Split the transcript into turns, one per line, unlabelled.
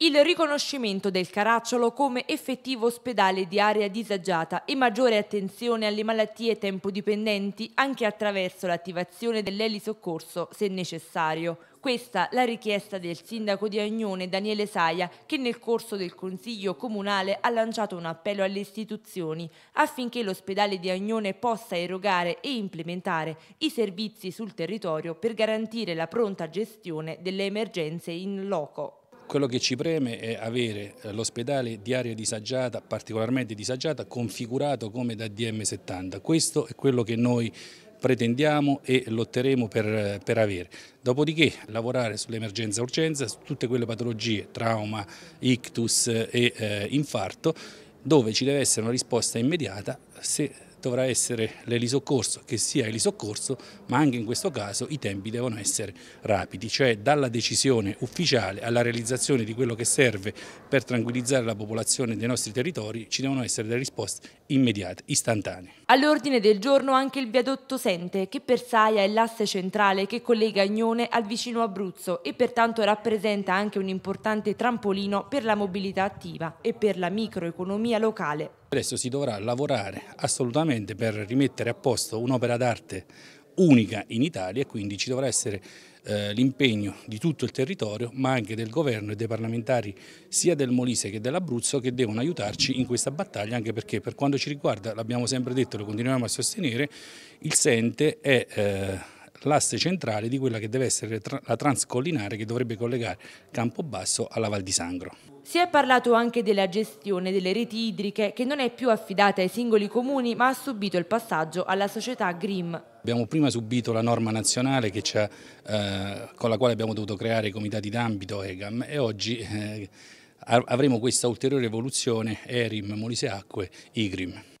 Il riconoscimento del Caracciolo come effettivo ospedale di area disagiata e maggiore attenzione alle malattie tempodipendenti anche attraverso l'attivazione dell'elisoccorso se necessario. Questa la richiesta del sindaco di Agnone Daniele Saia che nel corso del Consiglio Comunale ha lanciato un appello alle istituzioni affinché l'ospedale di Agnone possa erogare e implementare i servizi sul territorio per garantire la pronta gestione delle emergenze in loco.
Quello che ci preme è avere eh, l'ospedale di area disagiata, particolarmente disagiata, configurato come da DM70. Questo è quello che noi pretendiamo e lotteremo per, eh, per avere. Dopodiché lavorare sull'emergenza urgenza, su tutte quelle patologie, trauma, ictus e eh, infarto, dove ci deve essere una risposta immediata se dovrà essere l'elisoccorso che sia elisoccorso, ma anche in questo caso i tempi devono essere rapidi, cioè dalla decisione ufficiale alla realizzazione di quello che serve per tranquillizzare la popolazione dei nostri territori ci devono essere delle risposte immediate, istantanee.
All'ordine del giorno anche il viadotto Sente, che per Saia è l'asse centrale che collega Agnone al vicino Abruzzo e pertanto rappresenta anche un importante trampolino per la mobilità attiva e per la microeconomia locale.
Adesso si dovrà lavorare assolutamente per rimettere a posto un'opera d'arte unica in Italia e quindi ci dovrà essere eh, l'impegno di tutto il territorio ma anche del governo e dei parlamentari sia del Molise che dell'Abruzzo che devono aiutarci in questa battaglia anche perché per quanto ci riguarda, l'abbiamo sempre detto e lo continuiamo a sostenere, il Sente è... Eh, l'asse centrale di quella che deve essere la transcollinare che dovrebbe collegare Campobasso alla Val di Sangro.
Si è parlato anche della gestione delle reti idriche che non è più affidata ai singoli comuni ma ha subito il passaggio alla società GRIM.
Abbiamo prima subito la norma nazionale ha, eh, con la quale abbiamo dovuto creare i comitati d'ambito EGAM e oggi eh, avremo questa ulteriore evoluzione ERIM, Molise Acque, IGRIM.